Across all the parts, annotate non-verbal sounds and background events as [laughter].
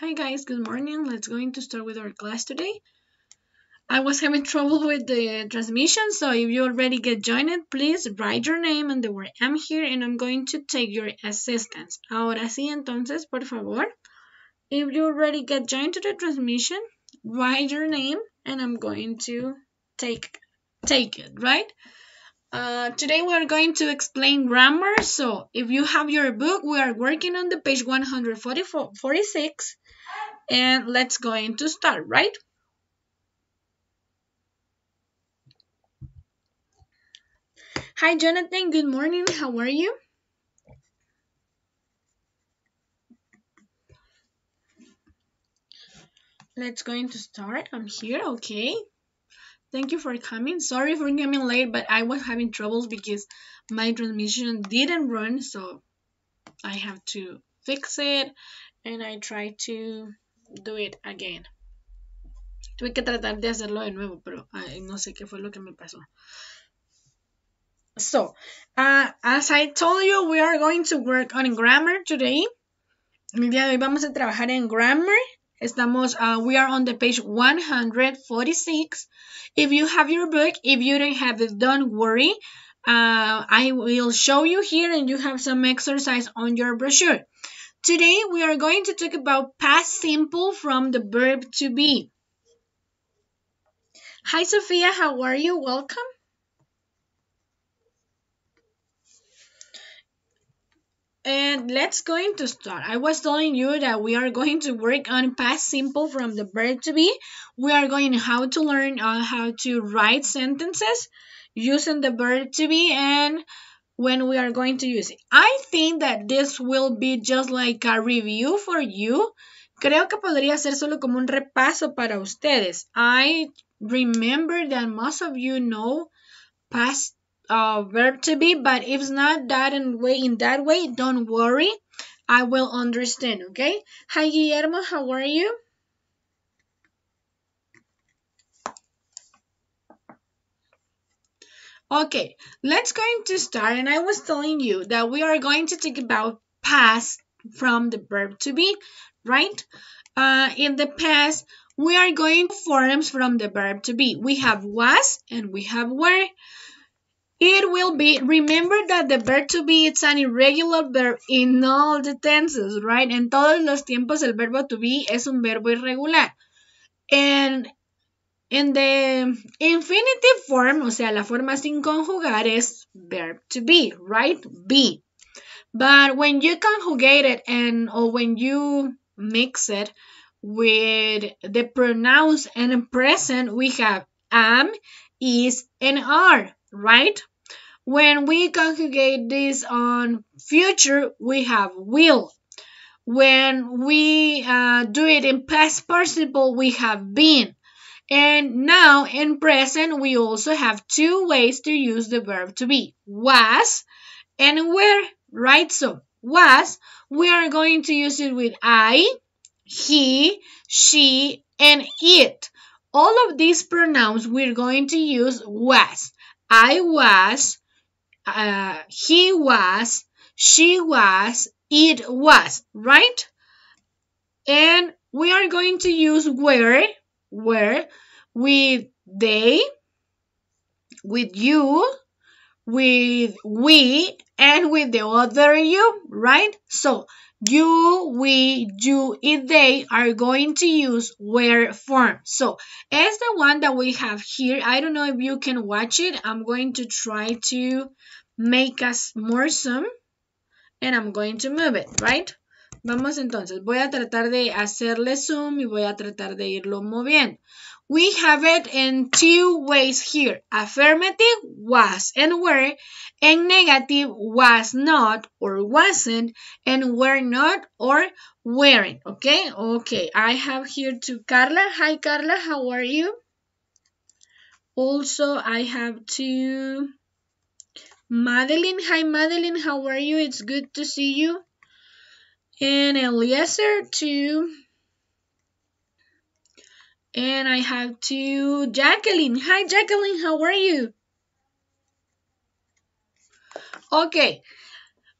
Hi guys, good morning. Let's go into start with our class today. I was having trouble with the transmission, so if you already get joined, please write your name and the word I'm here and I'm going to take your assistance. Ahora sí, entonces, por favor. If you already get joined to the transmission, write your name and I'm going to take take it, right? Uh, today we are going to explain grammar. So if you have your book, we are working on the page 146. And let's going to start, right? Hi, Jonathan. Good morning. How are you? Let's going to start. I'm here. Okay thank you for coming. Sorry for coming late, but I was having troubles because my transmission didn't run, so I have to fix it and I try to do it again. Tuve que tratar de hacerlo de nuevo, pero ay, no sé qué fue lo que me pasó. So, uh, as I told you, we are going to work on grammar today. El día de hoy vamos a trabajar en grammar Estamos, uh, we are on the page 146. If you have your book, if you don't have it, don't worry. Uh, I will show you here and you have some exercise on your brochure. Today we are going to talk about past simple from the verb to be. Hi Sophia, how are you? Welcome. and let's going to start. I was telling you that we are going to work on past simple from the verb to be. We are going how to learn uh, how to write sentences using the verb to be and when we are going to use it. I think that this will be just like a review for you. Creo que podría ser solo como un repaso para ustedes. I remember that most of you know past uh, verb to be, but if it's not that in way in that way, don't worry. I will understand, okay? Hi Guillermo, how are you? Okay, let's going to start and I was telling you that we are going to talk about past from the verb to be, right? Uh, in the past, we are going forms from the verb to be. We have was and we have were. It will be, remember that the verb to be it's an irregular verb in all the tenses, right? En todos los tiempos el verbo to be es un verbo irregular. And in the infinitive form, o sea, la forma sin conjugar es verb to be, right? Be. But when you conjugate it and or when you mix it with the pronouns and present, we have am, is, and are right? When we conjugate this on future, we have will. When we uh, do it in past participle, we have been. And now in present, we also have two ways to use the verb to be was and were, right? So, was, we are going to use it with I, he, she, and it. All of these pronouns we're going to use was. I was, uh, he was, she was, it was, right? And we are going to use where, where, with they, with you, with we, and with the other you, right? So you, we, you, and they are going to use where form. So as the one that we have here. I don't know if you can watch it. I'm going to try to make us more some, and I'm going to move it, right? Vamos entonces, voy a tratar de hacerle zoom y voy a tratar de irlo moviendo. We have it in two ways here. Affirmative was and were, and negative was not or wasn't, and were not or weren't. Okay, okay. I have here to Carla. Hi, Carla. How are you? Also, I have to Madeline. Hi, Madeline. How are you? It's good to see you and Eliezer 2. And I have two Jacqueline. Hi Jacqueline, how are you? Okay,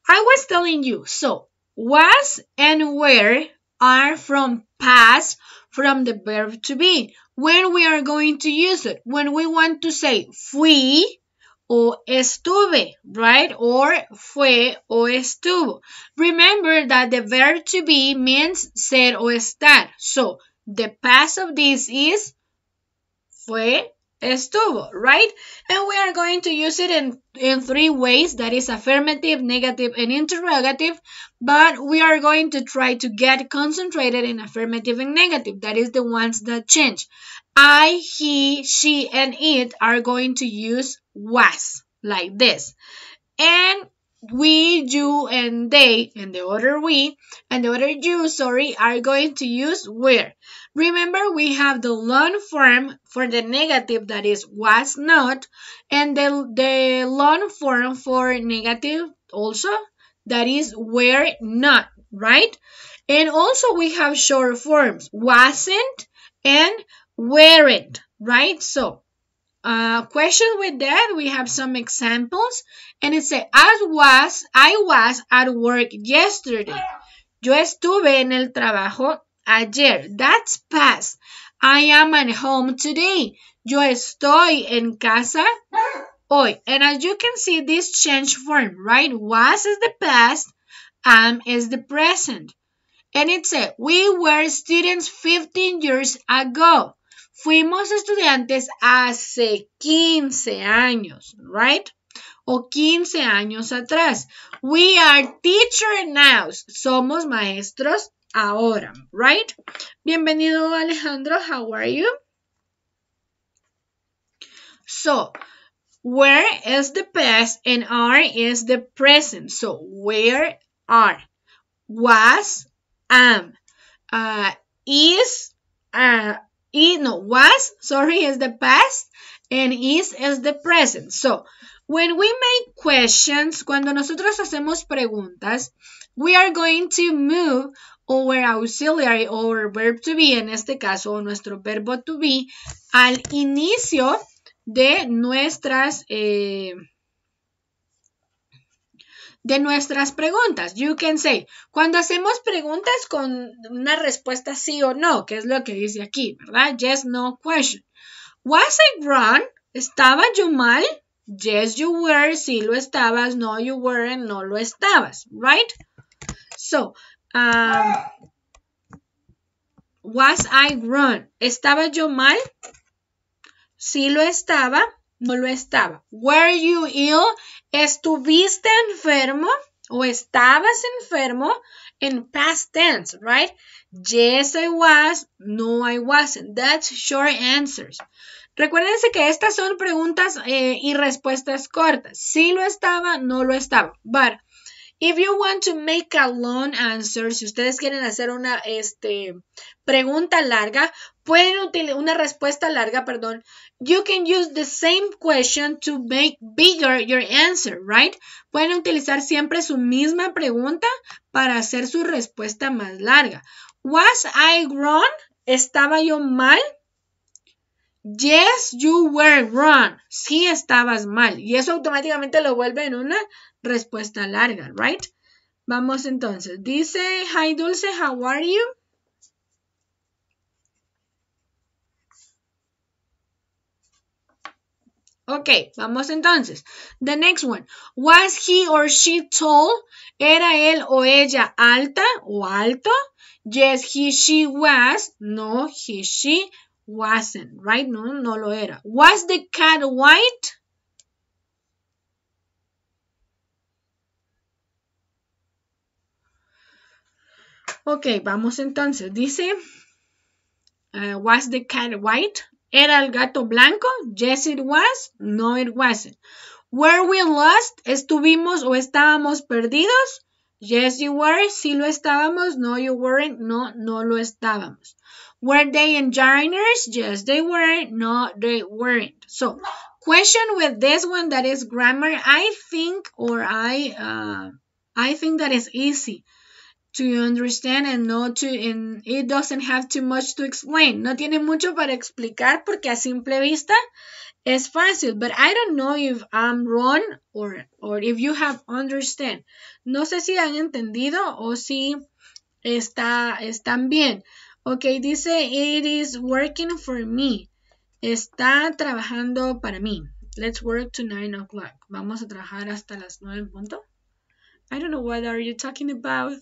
I was telling you, so was and where are from past from the verb to be. When we are going to use it, when we want to say fui, o estuve, right? Or fue o estuvo. Remember that the verb to be means ser o estar. So, the past of this is fue estuvo, right? And we are going to use it in, in three ways, that is affirmative, negative, and interrogative, but we are going to try to get concentrated in affirmative and negative, that is the ones that change. I, he, she, and it are going to use was, like this. And we, you, and they, and the other we, and the other you, sorry, are going to use where. Remember, we have the long form for the negative that is was not, and the, the long form for negative also that is were not, right? And also we have short forms, wasn't and weren't, right? So uh, question with that. We have some examples. And it says, as was, I was at work yesterday. Yo estuve en el trabajo ayer. That's past. I am at home today. Yo estoy en casa hoy. And as you can see, this change form, right? Was is the past, am is the present. And it said, we were students 15 years ago. Fuimos estudiantes hace 15 años, right? O 15 años atrás. We are teacher now. Somos maestros ahora, right? Bienvenido Alejandro, how are you? So, where is the past and are is the present. So, where are? Was, am. Uh, is, uh, y no was sorry is the past and is is the present so when we make questions cuando nosotros hacemos preguntas we are going to move our auxiliary our verb to be en este caso nuestro verbo to be al inicio de nuestras eh, de nuestras preguntas. You can say. Cuando hacemos preguntas con una respuesta sí o no, que es lo que dice aquí, ¿verdad? Yes, no question. Was I wrong? ¿Estaba yo mal? Yes, you were. Sí lo estabas. No, you weren't. No lo estabas. Right? So, um, was I wrong? ¿Estaba yo mal? Sí lo estaba no lo estaba. Were you ill? ¿Estuviste enfermo? ¿O estabas enfermo? En past tense, right? Yes, I was. No, I wasn't. That's short answers. Recuérdense que estas son preguntas eh, y respuestas cortas. Si lo estaba, no lo estaba. But if you want to make a long answer, si ustedes quieren hacer una este, pregunta larga, pueden utilizar una respuesta larga, perdón. You can use the same question to make bigger your answer, right? Pueden utilizar siempre su misma pregunta para hacer su respuesta más larga. Was I wrong? ¿Estaba yo mal? Yes, you were wrong. Sí estabas mal. Y eso automáticamente lo vuelve en una respuesta larga, right? Vamos entonces. Dice, hi Dulce, how are you? Ok, vamos entonces. The next one. Was he or she tall? ¿Era él o ella alta o alto? Yes, he, she was. No, he, she wasn't, right? No, no lo era. Was the cat white? Ok, vamos entonces. Dice, uh, was the cat white? Era el gato blanco? Yes, it was. No, it wasn't. Were we lost? ¿Estuvimos o estábamos perdidos? Yes, you were. Sí lo estábamos. No, you weren't. No, no lo estábamos. Were they engineers? Yes, they were. No, they weren't. So, question with this one that is grammar. I think or I, uh, I think that is easy. to understand and not to and it doesn't have too much to explain. No tiene mucho para explicar porque a simple vista es fácil, but I don't know if I'm wrong or or if you have understand. No sé si han entendido o si está están bien. Okay, dice it is working for me. Está trabajando para mí. Let's work to nine o'clock. Vamos a trabajar hasta las nueve en punto. I don't know what are you talking about.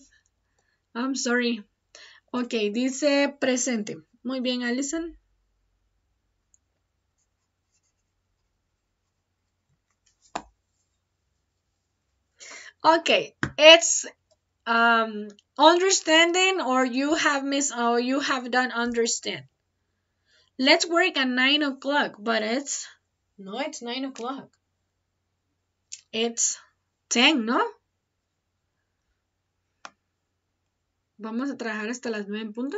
I'm sorry. Ok, dice presente. Muy bien, Alison. Okay, it's um, understanding or you have missed, or you have done understand. Let's work at nine o'clock, but it's no, it's nine o'clock. It's ten, no? vamos a trabajar hasta las nueve en punto,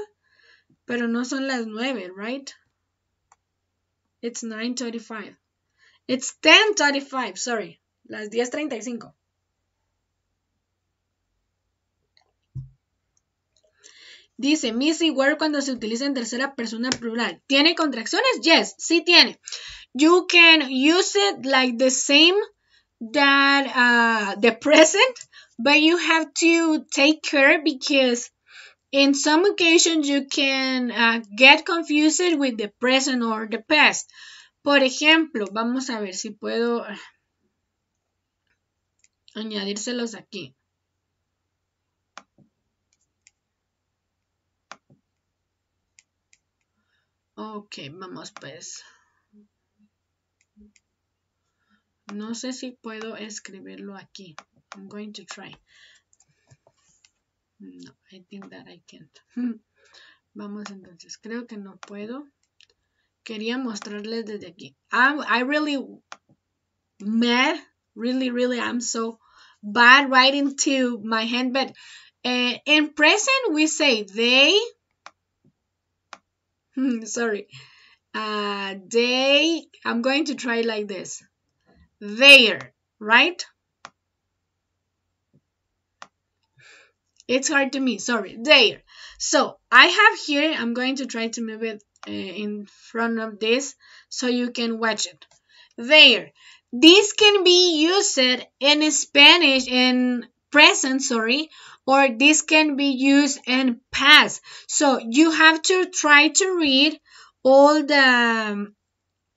pero no son las nueve, right? It's 9.35. It's 10.35, sorry. Las 10.35. Dice, Missy, where cuando se utiliza en tercera persona plural. ¿Tiene contracciones? Yes, sí tiene. You can use it like the same that uh, the present but you have to take care because in some occasions you can uh, get confused with the present or the past. Por ejemplo, vamos a ver si puedo ah, añadírselos aquí. Ok, vamos pues. No sé si puedo escribirlo aquí. I'm going to try. No, I think that I can't. [laughs] Vamos entonces. Creo que no puedo. Quería mostrarles desde aquí. I'm, I really mad. Really, really, I'm so bad writing to my hand. But uh, in present, we say they. [laughs] Sorry. Uh, they. I'm going to try like this. There, right? It's hard to me, sorry. There. So, I have here, I'm going to try to move it uh, in front of this so you can watch it. There. This can be used in Spanish in present, sorry, or this can be used in past. So, you have to try to read all the um,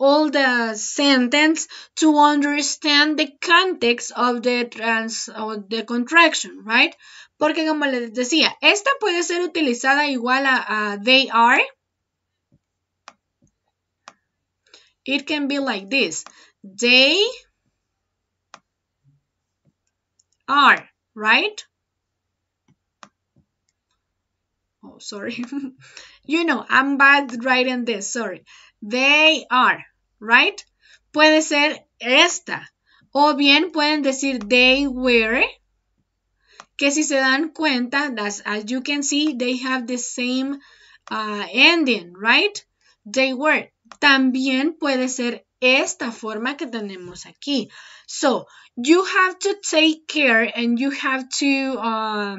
all the sentence to understand the context of the trans of the contraction right Porque como les decía, esta puede ser utilizada igual a, they are. It can be like this. They are, right? Oh, sorry. [laughs] you know, I'm bad writing this, sorry. They are, right? Puede ser esta. O bien pueden decir they were que si se dan cuenta, as you can see, they have the same uh, ending, right? They were. También puede ser esta forma que tenemos aquí. So, you have to take care and you have to uh,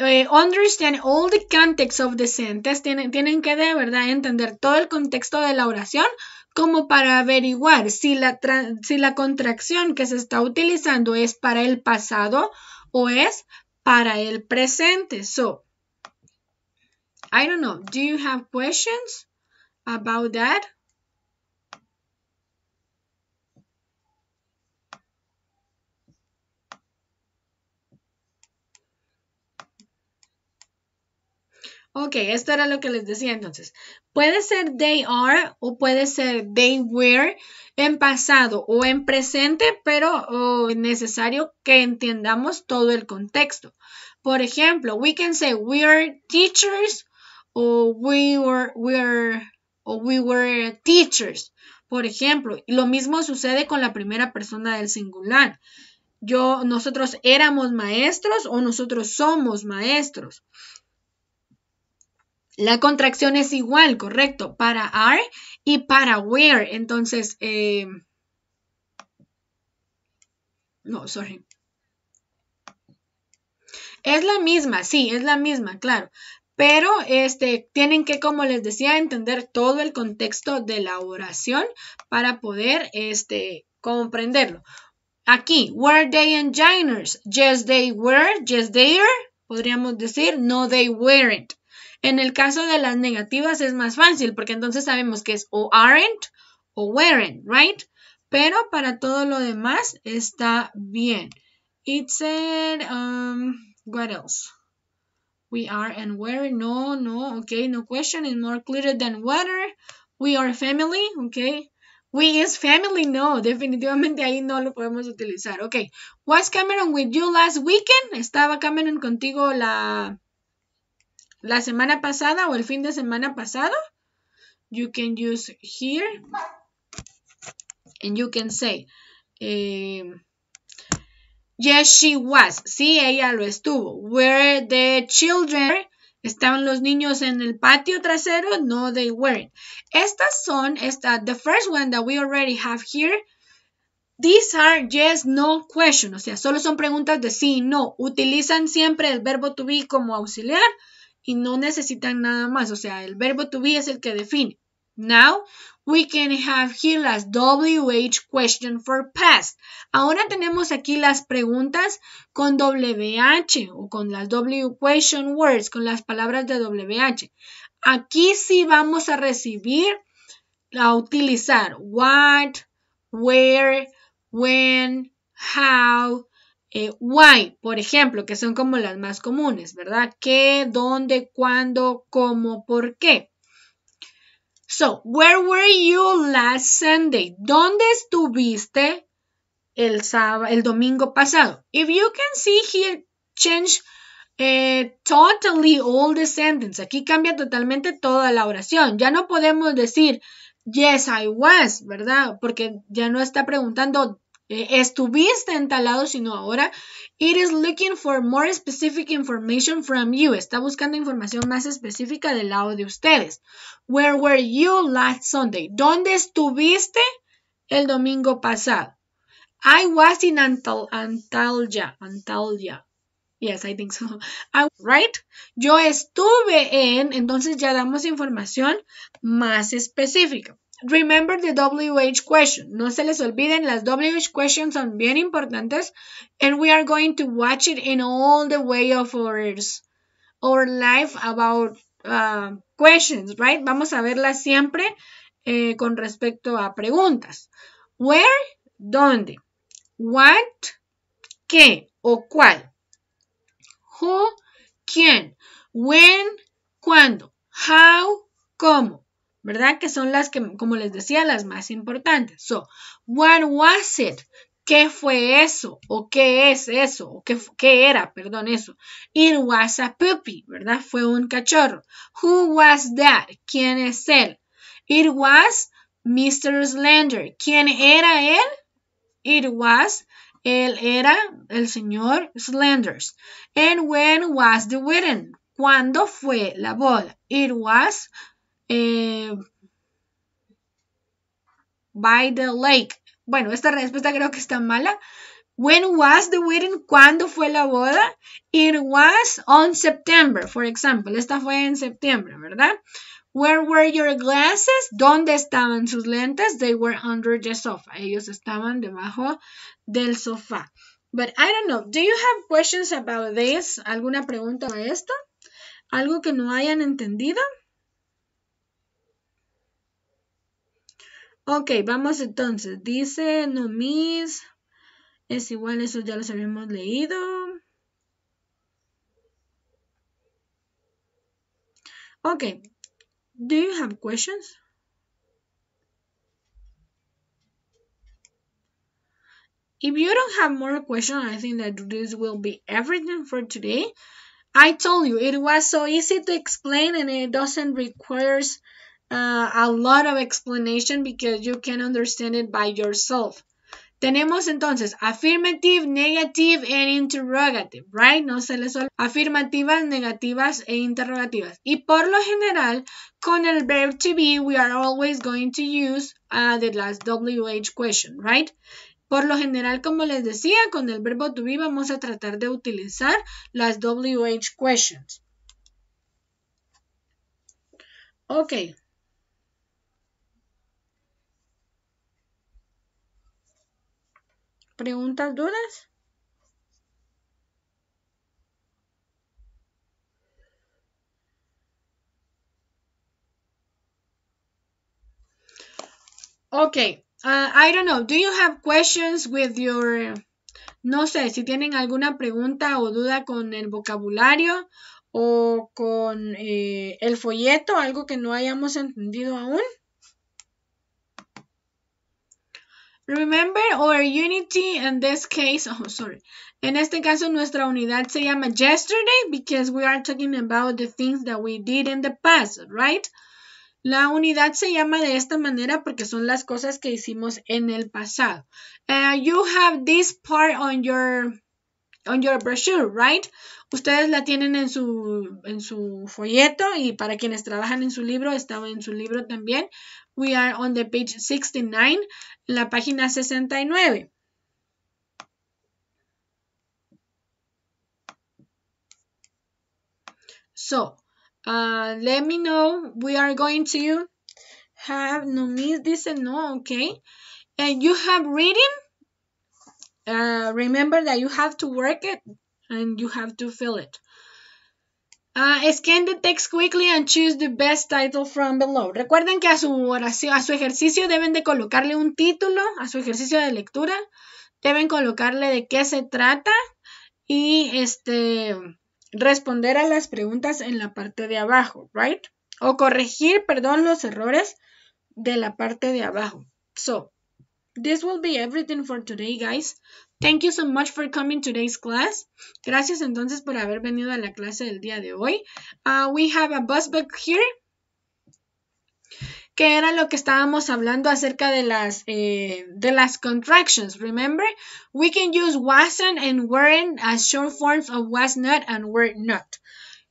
eh, understand all the context of the sentence. tienen que de verdad entender todo el contexto de la oración como para averiguar si la, si la contracción que se está utilizando es para el pasado o es para el presente. So, I don't know. Do you have questions about that? Ok, esto era lo que les decía entonces. Puede ser they are o puede ser they were en pasado o en presente, pero oh, es necesario que entendamos todo el contexto. Por ejemplo, we can say we are teachers o we were, o we were teachers. Por ejemplo, lo mismo sucede con la primera persona del singular. Yo, nosotros éramos maestros o nosotros somos maestros. La contracción es igual, correcto, para are y para where. Entonces, eh, no, sorry. Es la misma, sí, es la misma, claro. Pero este, tienen que, como les decía, entender todo el contexto de la oración para poder este, comprenderlo. Aquí, were they engineers? Yes, they were. Yes, they are. Podríamos decir, no, they weren't. En el caso de las negativas es más fácil porque entonces sabemos que es o aren't o weren't, right? Pero para todo lo demás está bien. It said, um, what else? We are and were. No, no, okay. No question is more clear than water. We are family, okay. We is family, no, definitivamente ahí no lo podemos utilizar. Ok, was Cameron with you last weekend? ¿Estaba Cameron contigo la, la semana pasada o el fin de semana pasado. You can use here and you can say, eh, yes, she was. Sí, ella lo estuvo. Were the children? Estaban los niños en el patio trasero? No, they weren't. Estas son, esta, the first one that we already have here. These are yes, no questions. O sea, solo son preguntas de sí, no. Utilizan siempre el verbo to be como auxiliar y no necesitan nada más. O sea, el verbo to be es el que define. Now we can have here las WH question for past. Ahora tenemos aquí las preguntas con WH o con las W question words, con las palabras de WH. Aquí sí vamos a recibir, a utilizar what, where, when, how, eh, why, por ejemplo, que son como las más comunes, ¿verdad? ¿Qué, dónde, cuándo, cómo, por qué? So, where were you last Sunday? ¿Dónde estuviste el, sábado, el domingo pasado? If you can see here, change eh, totally all the sentence. Aquí cambia totalmente toda la oración. Ya no podemos decir yes I was, ¿verdad? Porque ya no está preguntando eh, estuviste en tal lado, sino ahora. It is looking for more specific information from you. Está buscando información más específica del lado de ustedes. Where were you last Sunday? ¿Dónde estuviste el domingo pasado? I was in Antalya. Yes, I think so. [laughs] right? Yo estuve en, entonces ya damos información más específica. Remember the WH question. No se les olviden, las WH questions son bien importantes. And we are going to watch it in all the way of our, our life about uh, questions, right? Vamos a verlas siempre eh, con respecto a preguntas. Where, dónde. What, qué o cuál. Who, quién. When, cuándo. How, cómo. ¿verdad? Que son las que, como les decía, las más importantes. So, what was it? ¿Qué fue eso? ¿O qué es eso? ¿O qué, qué era? Perdón, eso. It was a puppy, ¿verdad? Fue un cachorro. Who was that? ¿Quién es él? It was Mr. Slender. ¿Quién era él? It was él era el señor Slenders. And when was the wedding? ¿Cuándo fue la boda? It was eh, by the lake. Bueno, esta respuesta creo que está mala. When was the wedding? ¿Cuándo fue la boda? It was on September, for example. Esta fue en septiembre, ¿verdad? Where were your glasses? ¿Dónde estaban sus lentes? They were under the sofa. Ellos estaban debajo del sofá. But I don't know. Do you have questions about this? ¿Alguna pregunta a esto? ¿Algo que no hayan entendido? Ok, vamos entonces. Dice no miss. Es igual, eso ya los habíamos leído. Ok. Do you have questions? If you don't have more questions, I think that this will be everything for today. I told you it was so easy to explain and it doesn't requires Uh, a lot of explanation because you can understand it by yourself. Tenemos entonces affirmative, negative and interrogative, right? No se les olvide. Afirmativas, negativas e interrogativas. Y por lo general, con el verbo to be, we are always going to use uh, the last WH question, right? Por lo general, como les decía, con el verbo to be vamos a tratar de utilizar las WH questions. Ok, ¿Preguntas, dudas? Okay, uh, I don't know. Do you have questions with your... No sé, si tienen alguna pregunta o duda con el vocabulario o con eh, el folleto, algo que no hayamos entendido aún. Remember our unity in this case. Oh, sorry. En este caso, nuestra unidad se llama yesterday because we are talking about the things that we did in the past, right? La unidad se llama de esta manera porque son las cosas que hicimos en el pasado. you have this part on your on your brochure, right? Ustedes la tienen en su, en su folleto y para quienes trabajan en su libro, estaba en su libro también. We are on the page 69, la página 69. So, uh, let me know. We are going to have no miss this and no, okay? And you have reading. Uh, remember that you have to work it and you have to fill it. Uh, ah, scan the text quickly and choose the best title from below. Recuerden que a su oración, a su ejercicio deben de colocarle un título, a su ejercicio de lectura, deben colocarle de qué se trata y este responder a las preguntas en la parte de abajo, right? O corregir, perdón, los errores de la parte de abajo. So, this will be everything for today, guys. Thank you so much for coming today's class. Gracias entonces por haber venido a la clase del día de hoy. Uh, we have a bus back here. Que era lo que estábamos hablando acerca de las, eh, de las contractions. Remember, we can use wasn't and weren't as short forms of was not and were not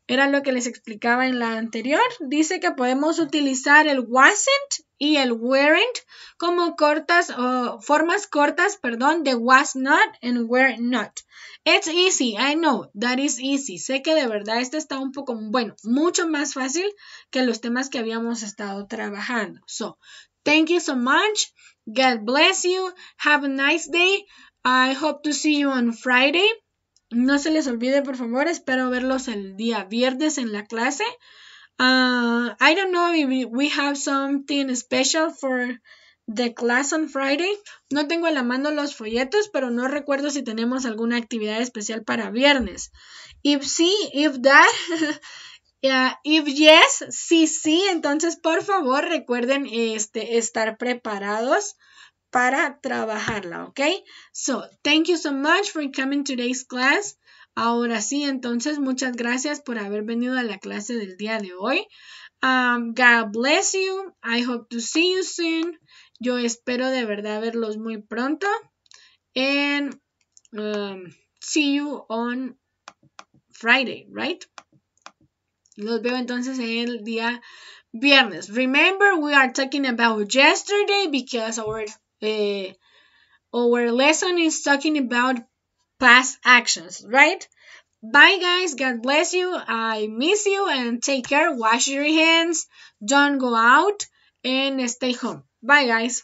era lo que les explicaba en la anterior. Dice que podemos utilizar el wasn't y el weren't como cortas o formas cortas, perdón, de was not and were not. It's easy, I know, that is easy. Sé que de verdad este está un poco, bueno, mucho más fácil que los temas que habíamos estado trabajando. So, thank you so much. God bless you. Have a nice day. I hope to see you on Friday. No se les olvide, por favor. Espero verlos el día viernes en la clase. Ah, I don't know if we have something special for the class on Friday. No tengo en la mano los folletos, pero no recuerdo si tenemos alguna actividad especial para viernes. If sí, if that. [laughs] Ah, if yes, sí, sí, entonces por favor recuerden este, estar preparados para trabajarla, ¿ok? So, thank you so much for coming today's class. Ahora sí, entonces, muchas gracias por haber venido a la clase del día de hoy. Um, God bless you. I hope to see you soon. Yo espero de verdad verlos muy pronto. And um, see you on Friday, right? Los veo entonces el día viernes. Remember, we are talking about yesterday because our uh, our lesson is talking about past actions, right? Bye, guys. God bless you. I miss you and take care. Wash your hands. Don't go out and stay home. Bye, guys.